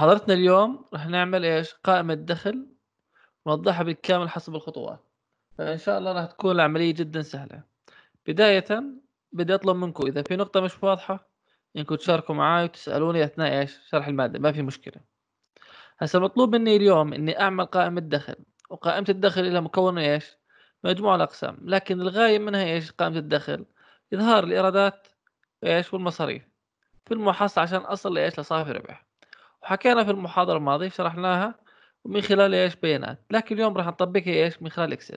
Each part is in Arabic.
محاضرتنا اليوم راح نعمل ايش؟ قائمة دخل نوضحها بالكامل حسب الخطوات فان شاء الله راح تكون العملية جدا سهلة بداية بدي اطلب منكم اذا في نقطة مش واضحة انكم تشاركوا معي وتسألوني اثناء ايش؟ شرح المادة ما في مشكلة هسا مطلوب مني اليوم اني اعمل قائمة دخل وقائمة الدخل لها مكون من ايش؟ مجموعة الأقسام لكن الغاية منها ايش؟ قائمة الدخل إظهار الإيرادات ايش والمصاريف في المحصلة عشان أصل لايش؟ لصافي ربح وحكينا في المحاضرة الماضية شرحناها ومن خلال ايش بيانات لكن اليوم راح نطبقها ايش من خلال اكسل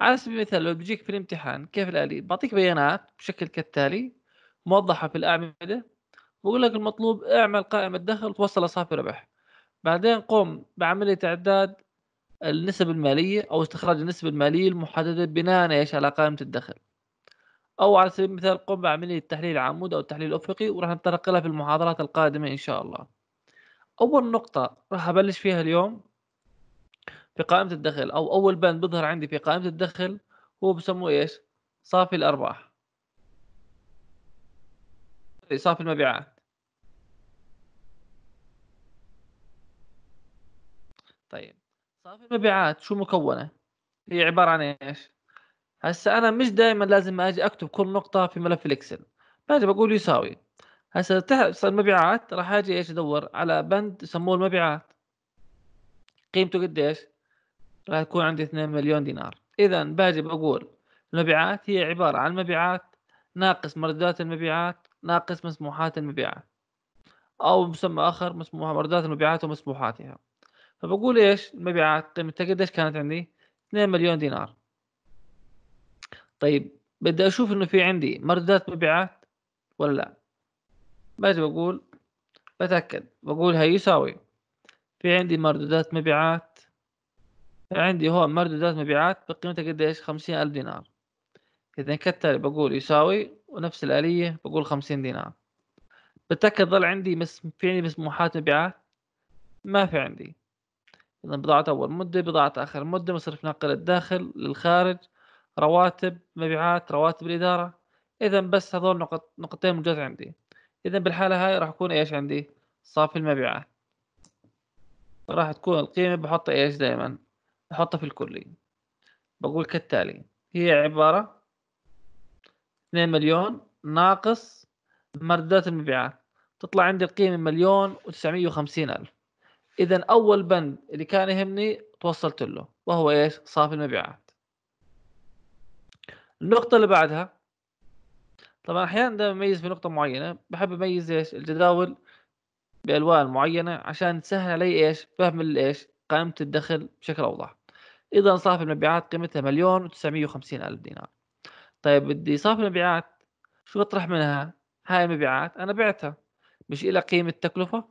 على سبيل المثال لو بيجيك في الامتحان كيف الآلية بعطيك بيانات بشكل كالتالي موضحة في الأعمدة بقول لك المطلوب اعمل قائمة دخل توصل لصافي ربح بعدين قم بعملية إعداد النسب المالية أو استخراج النسب المالية المحددة بناء إيش على قائمة الدخل أو على سبيل المثال قم بعملية تحليل عمود أو تحليل أفقي وراح نتطرق لها في المحاضرات القادمة إن شاء الله اول نقطه راح ابلش فيها اليوم في قائمه الدخل او اول بند بيظهر عندي في قائمه الدخل هو بسموه ايش صافي الارباح صافي المبيعات طيب صافي المبيعات شو مكونه هي عباره عن ايش هسه انا مش دائما لازم اجي اكتب كل نقطه في ملف الاكسل باجي بقول يساوي هسه تحصل المبيعات راح اجي ايش ادور على بند يسموه المبيعات قيمته قديش؟ راح يكون عندي 2 مليون دينار اذا باجي بقول المبيعات هي عباره عن مبيعات ناقص مردات المبيعات ناقص مسموحات المبيعات او مسمى اخر مسموح مردات المبيعات ومسموحاتها فبقول ايش المبيعات قيمتها قديش كانت عندي 2 مليون دينار طيب بدي اشوف انه في عندي مردات مبيعات ولا لا بس بقول بتأكد بقول يساوي في عندي مردودات مبيعات عندي هون مردودات مبيعات بقيمتها ايش خمسين ألف دينار إذا كالتالي بقول يساوي ونفس الآلية بقول خمسين دينار بتأكد ظل عندي مس... في عندي مسموحات مبيعات ما في عندي إذا بضاعة أول مدة بضاعة آخر مدة مصرف ناقل الداخل للخارج رواتب مبيعات رواتب الإدارة إذا بس هذول نقط نقطتين موجودة عندي اذا بالحاله هاي راح يكون ايش عندي صافي المبيعات راح تكون القيمه بحط ايش دائما بحطها في الكلي بقول كالتالي هي عباره 2 مليون ناقص مردات المبيعات تطلع عندي القيمه مليون و950 الف اذا اول بند اللي كان يهمني توصلت له وهو ايش صافي المبيعات النقطه اللي بعدها طبعا احيانا ده بميز في نقطه معينه بحب اميز ايش الجداول بالوان معينه عشان تسهل علي ايش فهم الايش قائمه الدخل بشكل اوضح اذا صافي المبيعات قيمتها مليون و950 الف دينار طيب بدي صافي المبيعات شو اطرح منها هاي المبيعات انا بعتها مش إلى قيمه تكلفه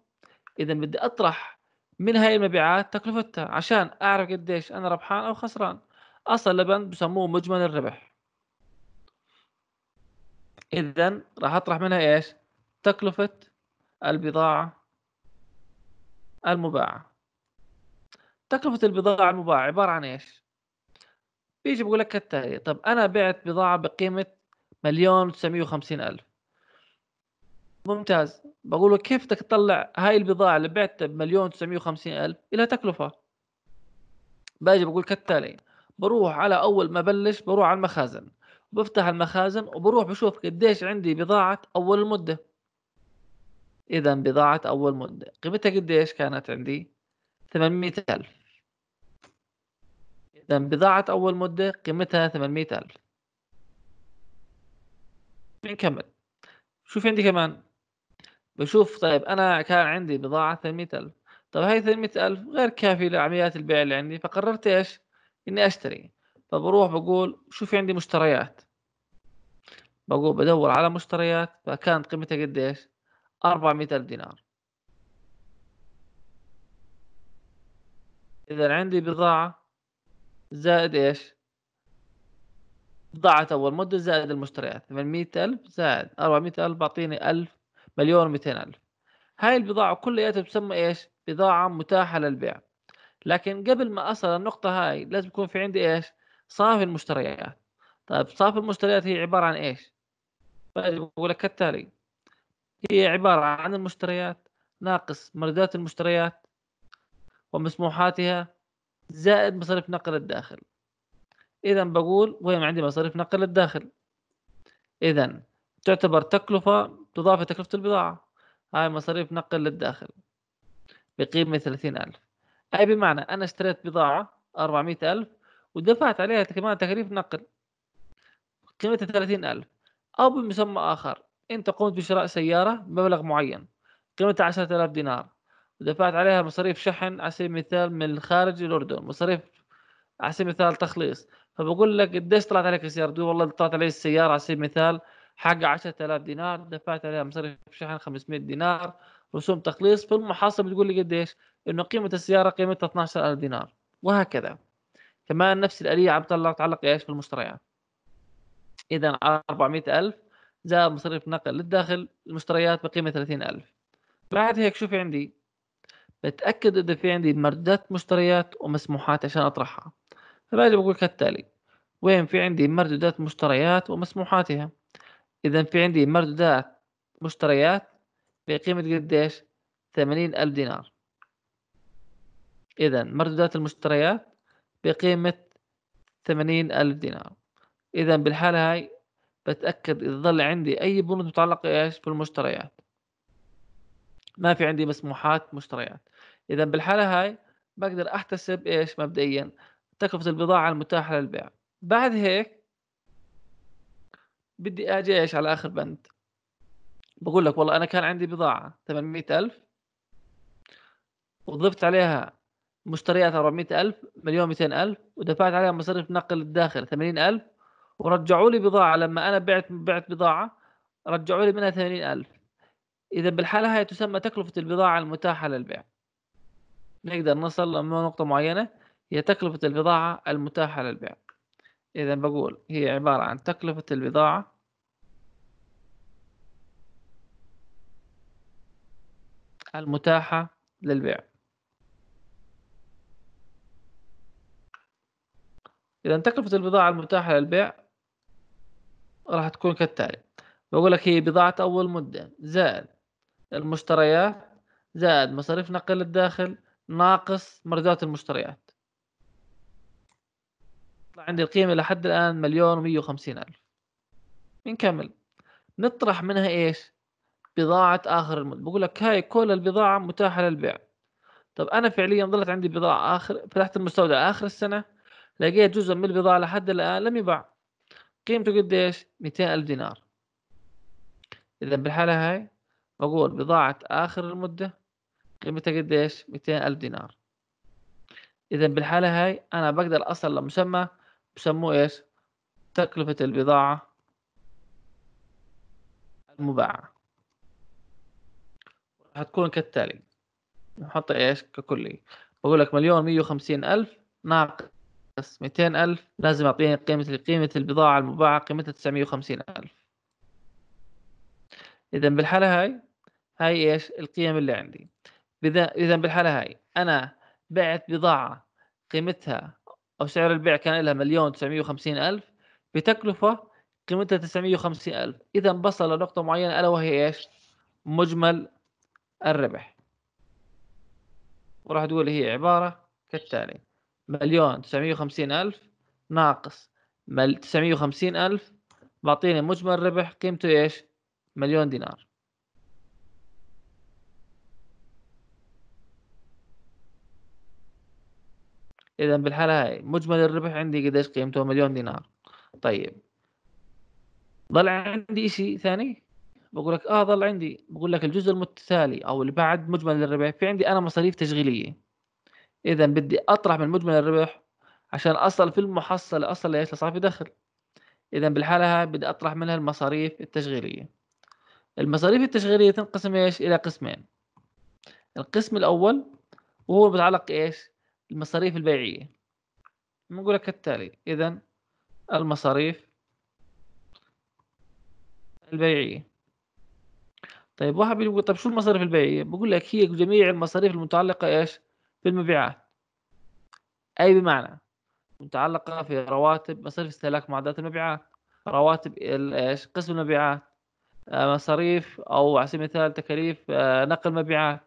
اذا بدي اطرح من هاي المبيعات تكلفتها عشان اعرف قديش انا ربحان او خسران اصلا لبن بسموه مجمل الربح اذا راح اطرح منها ايش؟ تكلفه البضاعه المباعه تكلفه البضاعه المباعه عباره عن ايش؟ بيجي بقول لك كالتالي طب انا بعت بضاعه بقيمه مليون و وخمسين الف ممتاز بقول له كيف بدك تطلع هاي البضاعه اللي بعتها بمليون و وخمسين الف إلى تكلفه باجي بقول كالتالي بروح على اول ما بلش بروح على المخازن بفتح المخازن وبروح بشوف قديش عندي بضاعة أول مدة إذا بضاعة أول مدة قيمتها قديش كانت عندي 800 ألف إذا بضاعة أول مدة قيمتها 800 ألف بنكمل شوف عندي كمان بشوف طيب أنا كان عندي بضاعة 800 ألف طيب هاي 800 ألف غير كافية لعمليات البيع اللي عندي فقررت إيش إني أشتري فبروح بقول شو في عندي مشتريات بقول بدور على مشتريات فكانت قيمتها قديش 400 ألف دينار إذا عندي بضاعة زائد إيش بضاعة أول مدة زائد المشتريات 800 ألف زائد 400 ألف بعطيني ألف مليون ومئتين ألف هاي البضاعة كلياتها تسمى إيش بضاعة متاحة للبيع لكن قبل ما أصل النقطة هاي لازم يكون في عندي إيش صافي المشتريات طيب صافي المشتريات هي عباره عن ايش؟ بقول لك كالتالي هي عباره عن المشتريات ناقص مردات المشتريات ومسموحاتها زائد مصاريف نقل الداخل اذا بقول وين عندي مصاريف نقل الداخل اذا تعتبر تكلفة تضاف تكلفة البضاعة هاي مصاريف نقل للداخل بقيمة ثلاثين ألف أي بمعنى أنا اشتريت بضاعة أربعمية ألف ودفعت عليها كمان تكاليف نقل قيمتها 30000 أو بمسمى آخر أنت قمت بشراء سيارة بمبلغ معين قيمتها 10000 دينار ودفعت عليها مصاريف شحن على سبيل المثال من الخارج الأردن مصاريف على سبيل المثال تخليص فبقول لك قديش طلعت عليك السيارة دي والله طلعت علي السيارة على سبيل المثال حق 10000 دينار دفعت عليها مصاريف شحن 500 دينار رسوم تخليص في المحاسبة بتقول لي قديش إنه قيمة السيارة قيمتها 12000 دينار وهكذا كمان نفس الآلية عم تطلع تعلق ايش في المشتريات إذا 400000 زائد مصاريف نقل للداخل المشتريات بقيمة 30000 بعد هيك شو في عندي بتأكد إذا في عندي مردات مشتريات ومسموحات عشان أطرحها فباجي بقول كالتالي وين في عندي مردودات مشتريات ومسموحاتها إذا في عندي مردودات مشتريات بقيمة قديش؟ ثمانين ألف دينار إذا مردودات المشتريات بقيمة ثمانين ألف دينار إذا بالحالة هاي بتأكد إذا ظل عندي أي بنود متعلقة إيش بالمشتريات ما في عندي مسموحات مشتريات إذا بالحالة هاي بقدر أحتسب إيش مبدئيا تكلفة البضاعة المتاحة للبيع بعد هيك بدي أجي إيش على آخر بند بقول لك والله أنا كان عندي بضاعة ثمانمائة ألف وضفت عليها مشتريات 400000 مليون 200000 ودفعت عليها مصاريف نقل الداخل 80000 ورجعوا لي بضاعه لما انا بعت بعت بضاعه رجعوا لي منها 80000 اذا بالحاله هاي تسمى تكلفه البضاعه المتاحه للبيع نقدر نصل لنقطه معينه هي تكلفه البضاعه المتاحه للبيع اذا بقول هي عباره عن تكلفه البضاعه المتاحه للبيع إذا تكلفه البضاعة المتاحة للبيع راح تكون كالتالي بقول لك هي بضاعة أول مدة زائد المشتريات زائد مصاريف نقل الداخل ناقص مردات المشتريات طلع عندي القيمة لحد الآن مليون ومية وخمسين ألف نكمل نطرح منها إيش بضاعة آخر المدة بقول لك هاي كل البضاعة متاحة للبيع طب أنا فعليا ظلت عندي بضاعة آخر فتحت المستودع آخر السنة لقيت جزء من البضاعة لحد الآن لم يباع قيمته قديش؟ الف دينار إذا بالحالة هاي بقول بضاعة آخر المدة قيمتها قديش؟ الف دينار إذا بالحالة هاي أنا بقدر أصل لمسمى بسموه إيش؟ تكلفة البضاعة المباعة هتكون كالتالي نحط إيش ككلي بقول لك مليون مية وخمسين ألف ناقص بس 200000 لازم أعطيني قيمة قيمة البضاعة المباعة قيمتها 950000 إذا بالحالة هاي هاي إيش القيم اللي عندي إذا بالحالة هاي أنا بعت بضاعة قيمتها أو سعر البيع كان لها مليون 950 ألف بتكلفة قيمتها 950 ألف إذا بصل لنقطة معينة ألا وهي إيش مجمل الربح وراح تقول هي عبارة كالتالي مليون تسعمية وخمسين ألف ناقص مل تسعمية وخمسين ألف بعطيني مجمل ربح قيمته إيش مليون دينار إذا بالحالة هاي مجمل الربح عندي قديش قيمته مليون دينار طيب ضل عندي شيء ثاني بقول لك اه ضل عندي بقول لك الجزء المتتالي او اللي بعد مجمل الربح في عندي انا مصاريف تشغيليه اذا بدي اطرح من مجمل الربح عشان اصل في المحصله اصل ليش لصافي دخل اذا بالحاله هاي بدي اطرح منها المصاريف التشغيليه المصاريف التشغيليه تنقسم ايش الى قسمين القسم الاول وهو بتعلق ايش المصاريف البيعيه نقول لك التالي اذا المصاريف البيعيه طيب واحد بيقول طب شو المصاريف البيعيه بقول لك هي جميع المصاريف المتعلقه ايش في المبيعات أي بمعنى متعلقة في رواتب مصاريف استهلاك معدات المبيعات رواتب ايش قسم المبيعات آه، مصاريف أو على سبيل المثال تكاليف آه، نقل مبيعات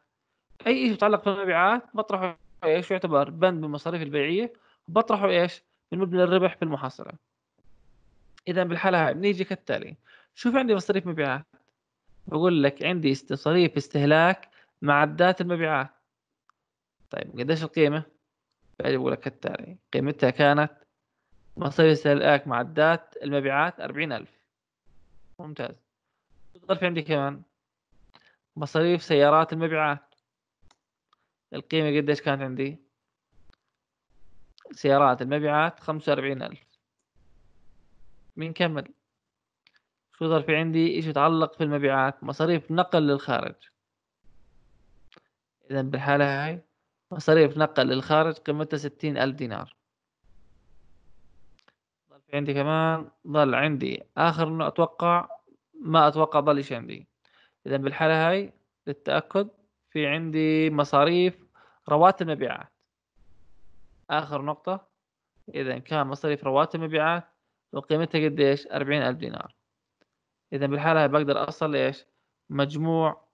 أي شيء في بالمبيعات بطرحه ايش يعتبر بند من المصاريف البيعية بطرحه ايش من مبنى الربح في المحصلة إذا بالحالة هاي بنيجي كالتالي شوف عندي مصاريف مبيعات بقول لك عندي مصاريف استهلاك معدات المبيعات طيب قديش القيمة؟ يقول لك التالي قيمتها كانت مصاريف الآك معدات المبيعات أربعين ألف ممتاز تظل في عندي كمان مصاريف سيارات المبيعات القيمة قديش كانت عندي سيارات المبيعات خمسة وأربعين ألف بنكمل شو ظل في عندي إيش يتعلق في المبيعات مصاريف نقل للخارج إذا بالحالة هاي مصاريف نقل للخارج قيمتها ستين ألف دينار ظل في عندي كمان ظل عندي آخر نوع أتوقع ما أتوقع ظل إيش عندي إذا بالحالة هاي للتأكد في عندي مصاريف رواتب مبيعات آخر نقطة إذا كان مصاريف رواتب مبيعات وقيمتها قديش أربعين ألف دينار إذا بالحالة هاي بقدر أصل إيش مجموع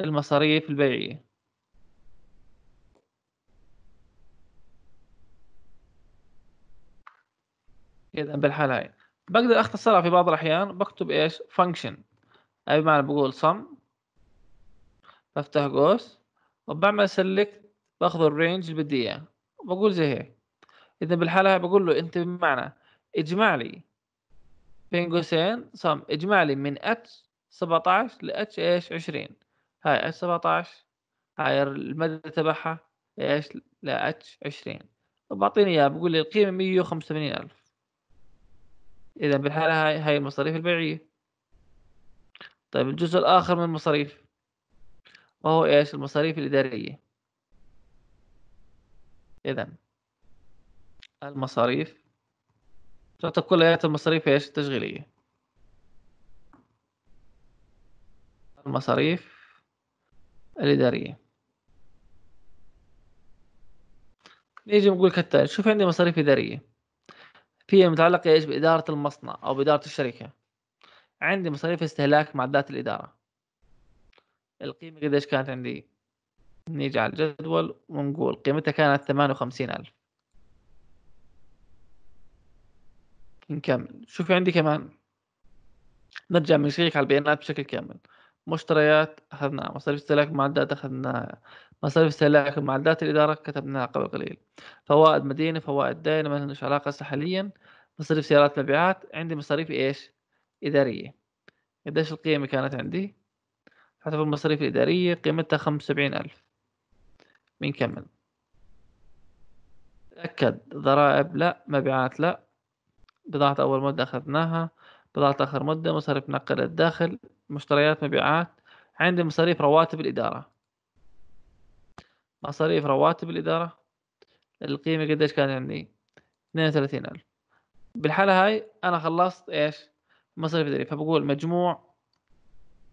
المصاريف البيعية كذا بالحاله هاي بقدر اختصرها في بعض الاحيان بكتب ايش فانكشن اي بمعنى بقول صم بفتح قوس وبعمل سلكت باخذ الرينج اللي بدي اياه بقول زي هيك اذا بالحاله هاي بقول له انت بمعنى اجمع لي بين قوسين صم اجمع لي من اتش 17 لاتش ايش 20 هاي اتش 17 هاي المدى تبعها ايش لاتش 20 وبعطيني اياه بقول لي القيمه 185000 إذا بالحالة هاي هاي المصاريف البيعية طيب الجزء الآخر من المصاريف وهو إيش المصاريف الإدارية إذا المصاريف تعتبر كلياتها المصاريف إيش التشغيلية المصاريف الإدارية نيجي نقول كالتالي شوف عندي مصاريف إدارية فيها متعلقة ايش بإدارة المصنع أو بإدارة الشركة عندي مصاريف استهلاك معدات الإدارة القيمة قديش كانت عندي نيجي على الجدول ونقول قيمتها كانت ثمانية وخمسين ألف نكمل شوفي عندي كمان نرجع بنشيك على البيانات بشكل كامل مشتريات أخذناها مصاريف استهلاك معدات أخذناها مصاريف استهلاك معدات الإدارة كتبناها قبل قليل فوائد مدينة فوائد دائرة ما لهمش علاقة حاليا مصاريف سيارات مبيعات عندي مصاريف إيش إدارية قديش القيمة كانت عندي حسب المصاريف الإدارية قيمتها خمسة وسبعين ألف بنكمل تأكد ضرائب لا مبيعات لا بضاعة أول مدة أخذناها بضاعة آخر مدة مصاريف نقل الداخل مشتريات مبيعات عندي مصاريف رواتب الإدارة مصاريف رواتب الإدارة القيمة قديش كان عندي ألف بالحالة هاي أنا خلصت إيش مصاريف إدارية فبقول مجموع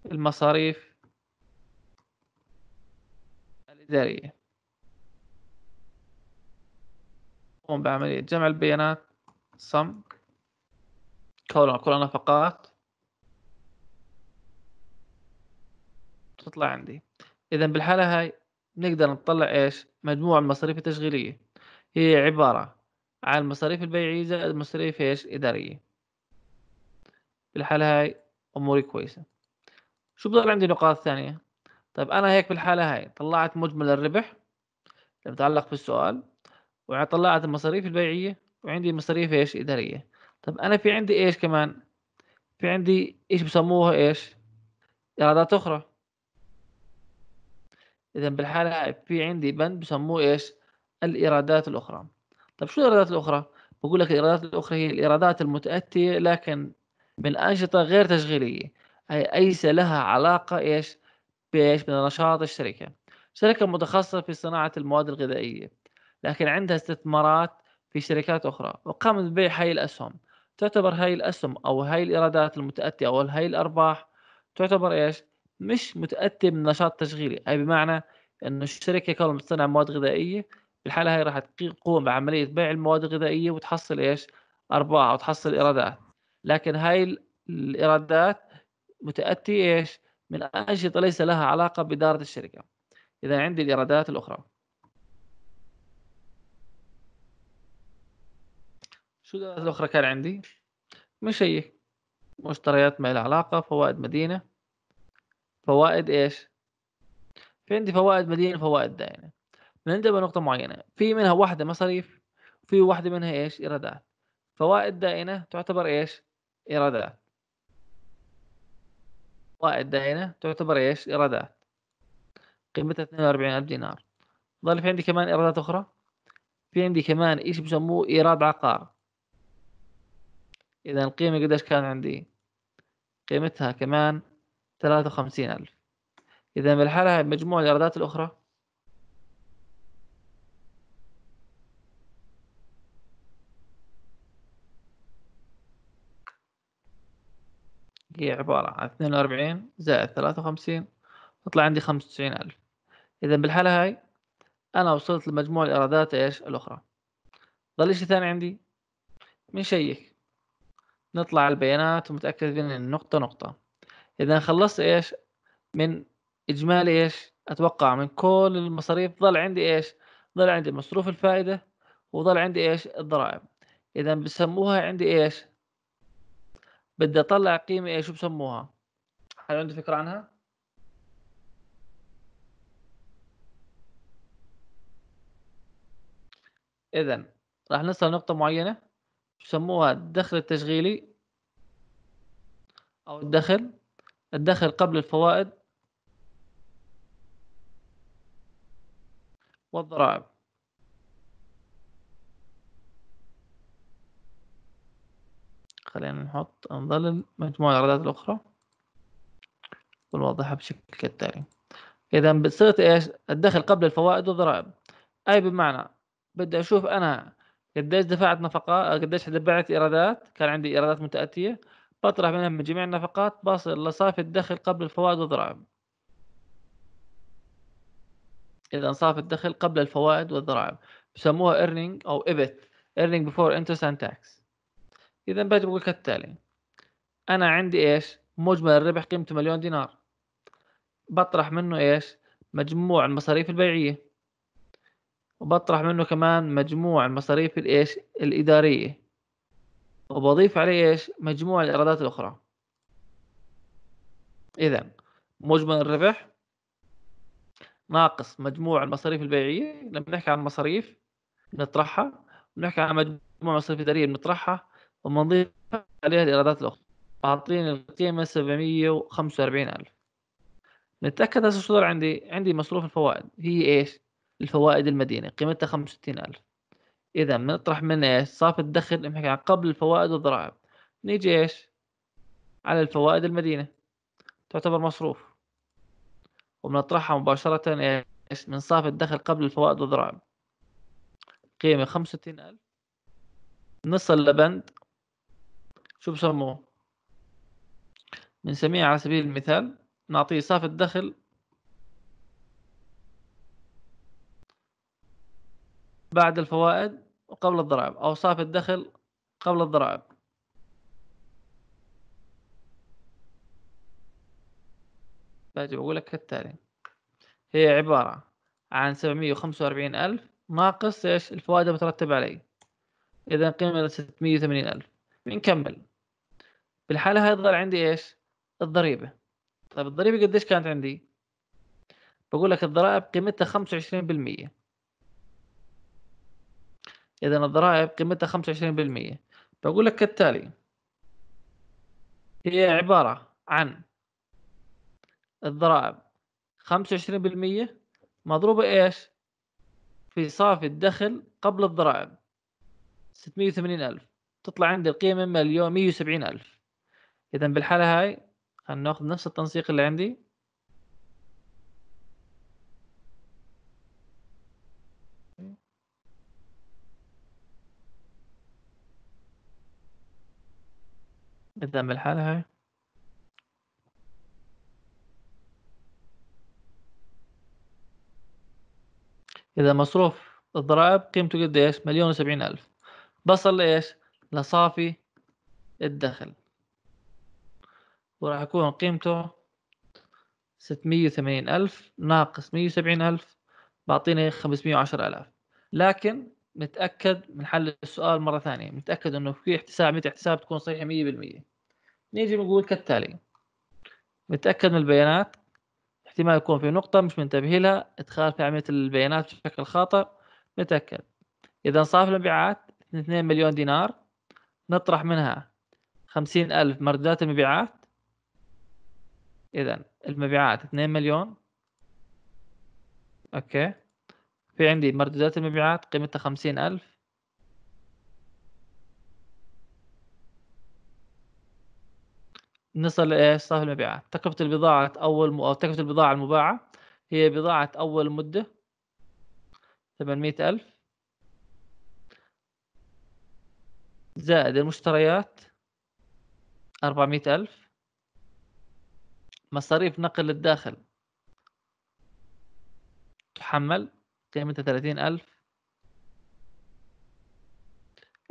المصاريف الإدارية قوم بعملية جمع البيانات صم كولون كل نفقات تطلع عندي إذا بالحالة هاي نقدر نطلع إيش مجموع المصاريف التشغيلية هي عبارة عن المصاريف البيعية زائد مصاريف إيش إدارية بالحالة هاي أموري كويسة شو بضل عندي نقاط ثانية طيب أنا هيك بالحالة هاي طلعت مجمل الربح اللي متعلق بالسؤال وطلعت المصاريف البيعية وعندي مصاريف إيش إدارية طب أنا في عندي إيش كمان في عندي إيش بسموها إيش إيرادات أخرى إذا بالحالة في عندي بند بسموه إيش؟ الإيرادات الأخرى طيب شو الإيرادات الأخرى؟ بقول لك الإيرادات الأخرى هي الإيرادات المتأتية لكن من أنشطة غير تشغيلية أي أيس لها علاقة إيش؟ بإيش؟ بنشاط الشركة شركة متخصصة في صناعة المواد الغذائية لكن عندها استثمارات في شركات أخرى وقامت ببيع هاي الأسهم تعتبر هاي الأسهم أو هاي الإيرادات المتأتية أو هاي الأرباح تعتبر إيش؟ مش متأتي من نشاط تشغيلي هاي بمعنى انه الشركة كانت بتصنع مواد غذائية بالحالة هاي راح تقوم بعملية بيع المواد الغذائية وتحصل إيش أرباح وتحصل إيرادات لكن هاي الإيرادات متأتي إيش من أنشطة ليس لها علاقة بإدارة الشركة إذا عندي الإيرادات الأخرى شو الإيرادات الأخرى كان عندي؟ مش هي مشتريات ما لها علاقة فوائد مدينة فوائد ايش؟ في عندي فوائد مدينه وفوائد دائنه ننتبه يعني. لنقطه معينه في منها واحده مصاريف وفي واحده منها ايش؟ ايرادات فوائد دائنه تعتبر ايش؟ ايرادات فوائد دائنه تعتبر ايش؟ ايرادات قيمتها 42000 دينار ظل في عندي كمان ايرادات اخرى في عندي كمان ايش بسموه ايراد عقار اذا القيمه قديش كان عندي قيمتها كمان 53 ألف إذا بالحالة مجموع الإيرادات الأخرى هي عبارة عن 42 زائد 53 طلع عندي 95 ألف إذا بالحالة هاي أنا وصلت لمجموع الإيرادات إيش الأخرى ظل شيء ثاني عندي بنشيك نطلع على البيانات ونتأكد من النقطة نقطة اذا خلصت ايش من اجمالي ايش اتوقع من كل المصاريف ظل عندي ايش ظل عندي مصروف الفائده وظل عندي ايش الضرائب اذا بسموها عندي ايش بدي اطلع قيمه ايش بسموها هل عنده فكره عنها اذا راح نصل لنقطه معينه بسموها الدخل التشغيلي او الدخل الدخل قبل الفوائد والضرائب خلينا نحط نظل مجموعة الإيرادات الأخرى ونوضحها بشكل كالتالي إذا بصيغة إيش الدخل قبل الفوائد والضرائب أي بمعنى بدي أشوف أنا قديش دفعت نفقات قديش دفعت إيرادات كان عندي إيرادات متأتية بطرح منها من جميع النفقات باصل لصافي الدخل قبل الفوائد والضرائب إذا صافي الدخل قبل الفوائد والضرائب بسموها earning أو ايبت earning before interest and tax إذا باجي بقول كالتالي أنا عندي إيش مجمل الربح قيمته مليون دينار بطرح منه إيش مجموع المصاريف البيعية وبطرح منه كمان مجموع المصاريف الإيش الإدارية وبضيف عليه ايش؟ مجموع الايرادات الاخرى اذا مجمل الربح ناقص مجموع المصاريف البيعيه لما نحكي عن مصاريف بنطرحها بنحكي عن مجموع المصاريف الاداريه بنطرحها وبنضيف عليها الايرادات الاخرى عاطين القيمه 745000 نتاكد هسه شو عندي عندي مصروف الفوائد هي ايش؟ الفوائد المدينه قيمتها 65000 اذا بنطرح من ايش صافي الدخل بنحكي قبل الفوائد والضرائب نيجي ايش على الفوائد المدينه تعتبر مصروف وبنطرحها مباشره ايش من صافي الدخل قبل الفوائد والضرائب قيمه 65000 نصل لبند شو بسموه بنسميه على سبيل المثال نعطيه صافي الدخل بعد الفوائد قبل الضرائب أوصاف الدخل قبل الضرائب باجي بقول لك كالتالي هي عبارة عن 745 ألف ناقص إيش الفوائد المترتبة عليه إذا قيمة 680 ألف بنكمل بالحالة هاي ظل عندي إيش الضريبة طيب الضريبة قديش كانت عندي بقول لك الضرائب قيمتها 25% إذا الضرائب قيمتها 25% بقول لك كالتالي هي عبارة عن الضرائب 25% مضروبة إيش في صافي الدخل قبل الضرائب 680 ألف تطلع عندي القيمة مليون 170 ألف إذا بالحالة هاي ناخذ نفس التنسيق اللي عندي بتذنب الحالة هاي إذا مصروف الضرائب قيمته قد إيش؟ مليون وسبعين ألف بصل لإيش؟ لصافي الدخل وراح يكون قيمته ستمية وثمانين ألف ناقص مية وسبعين ألف بعطيني خمسمية وعشر ألاف لكن نتاكد من حل السؤال مره ثانيه نتاكد انه في احتساب متى احتساب تكون صحيحه 100% نيجي نقول كالتالي نتاكد من البيانات احتمال يكون في نقطة مش منتبه لها إدخال في عملية البيانات بشكل خاطئ نتأكد إذا صافي المبيعات 2 مليون دينار نطرح منها 50 ألف مردات المبيعات إذا المبيعات 2 مليون أوكي في عندي مردودات المبيعات قيمتها خمسين ألف نصل إيش صافي المبيعات تكلفة البضاعة أول م... أو تكلفة البضاعة المباعة هي بضاعة أول مدة ثمانمية ألف زائد المشتريات أربعمية ألف مصاريف نقل للداخل تحمل قيمتها 30000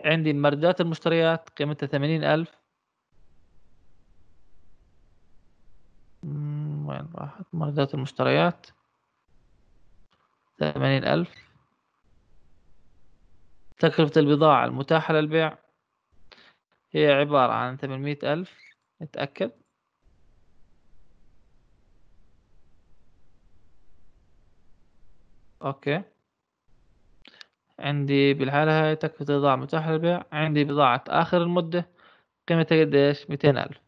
عندي المردات المشتريات قيمتها 80000 وين راحت مردات المشتريات 80000 تكلفة البضاعة المتاحة للبيع هي عبارة عن ثمانمائة ألف نتأكد أوكي عندي بالحالة هاي تكلفة البضاعة متاحة للبيع عندي بضاعة آخر المدة قيمتها قديش ميتين ألف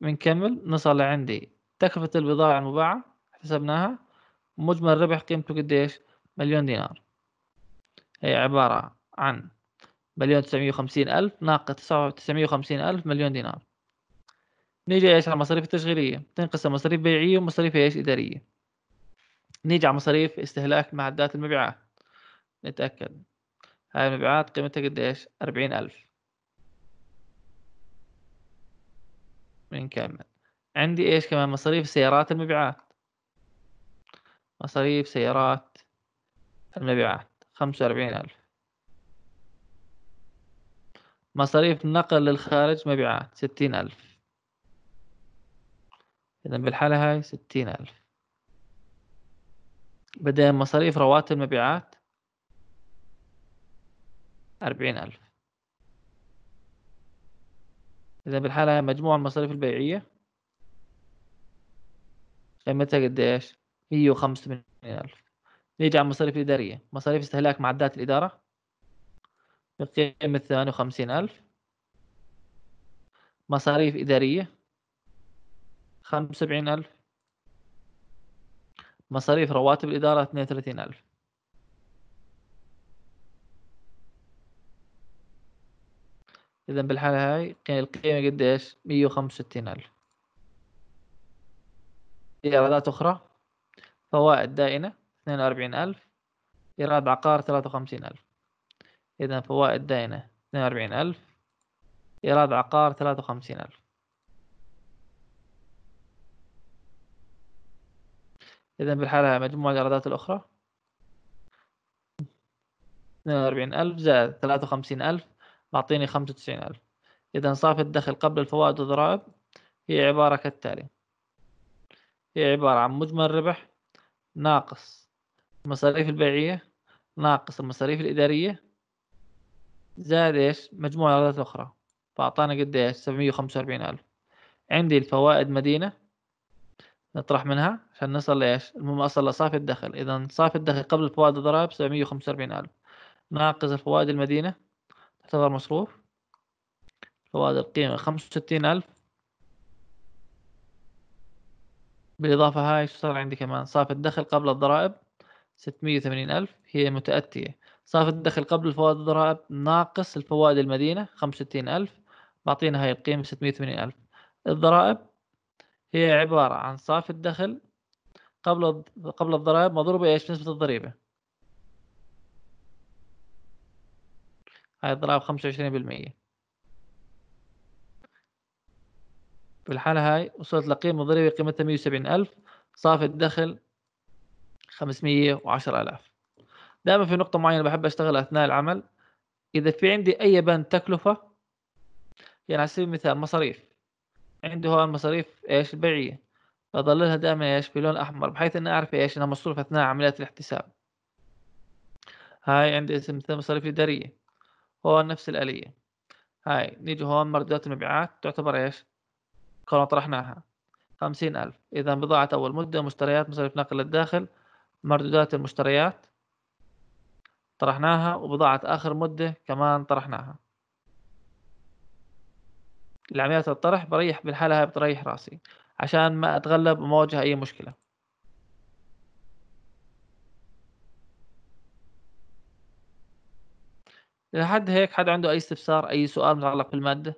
بنكمل نصل لعندي تكلفة البضاعة المباعة حسبناها مجمل ربح قيمته قديش مليون دينار هي عبارة عن مليون تسعمية وخمسين ألف تسعة تسعمية وخمسين ألف مليون دينار نيجي إيش على المصاريف التشغيلية تنقسم مصاريف بيعية ومصاريف إيش إدارية نيجي على مصاريف استهلاك معدات المبيعات نتأكد هاي المبيعات قيمتها قديش أربعين ألف بنكمل عندي إيش كمان مصاريف سيارات المبيعات مصاريف سيارات المبيعات خمسة وأربعين ألف مصاريف نقل للخارج مبيعات ستين ألف إذا بالحالة هاي ستين ألف بدل مصاريف رواتب مبيعات أربعين ألف إذا بالحالة مجموع المصاريف البيعية قيمتها يعني قديش؟ مية وخمسة وثمانين ألف نيجي على المصاريف الإدارية مصاريف استهلاك معدات الإدارة بقيمة ثمانية وخمسين ألف مصاريف إدارية خمسة وسبعين ألف مصاريف رواتب الإدارة 32000 إذا بالحالة هاي القيمة قد إيش؟ 165000 إيرادات أخرى فوائد دائنة 42000 إيراد عقار 53000 إذا فوائد دائنة 42000 إيراد عقار 53000 إذا بالحالة مجموع الإيرادات الأخرى 42000 زائد 53000 معطيني ألف إذا صافي الدخل قبل الفوائد والضرائب هي عبارة كالتالي هي عبارة عن مجمل الربح ناقص المصاريف البيعية ناقص المصاريف الإدارية زائد إيش مجموع الإيرادات الأخرى فأعطانا وأربعين 745000 عندي الفوائد مدينة نطرح منها عشان نصل لإيش المهم أصل لصافي الدخل إذا صافي الدخل قبل الفوائد الضرائب سبعمية وخمسة وأربعين ألف ناقص الفوائد المدينة تعتبر مصروف فوائد القيمة خمسة وستين ألف بالإضافة هاي شو صار عندي كمان صافي الدخل قبل الضرائب ستمية وثمانين ألف هي متأتية صافي الدخل قبل الفوائد الضرائب ناقص الفوائد المدينة خمسة وستين ألف بعطينا هاي القيمة ستمية وثمانين ألف الضرائب هي عبارة عن صافي الدخل قبل قبل الضرائب مضروبة ايش نسبة الضريبة هاي الضرائب خمسة وعشرين بالمية في الحالة هاي وصلت لقيمة ضريبة قيمتها مية وسبعين ألف صافي الدخل خمسمية وعشر ألاف دائما في نقطة معينة بحب أشتغل أثناء العمل إذا في عندي أي بند تكلفة يعني على سبيل المثال مصاريف عندي هو المصاريف ايش البيعيه بظللها دائما ايش بلون احمر بحيث اني اعرف ايش انها مصروف اثناء عمليه الاحتساب هاي عندي اسم مصاريف اداريه هو نفس الاليه هاي نيجي هون مردودات المبيعات تعتبر ايش كنا طرحناها خمسين ألف إذا بضاعة أول مدة مشتريات مصاريف نقل للداخل مردودات المشتريات طرحناها وبضاعة آخر مدة كمان طرحناها العمليات الطرح بريح بالحالة هاي بتريح راسي عشان ما أتغلب وما أواجه أي مشكلة لحد هيك حد عنده أي استفسار أي سؤال متعلق بالمادة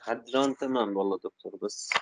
حد لون تمام والله دكتور بس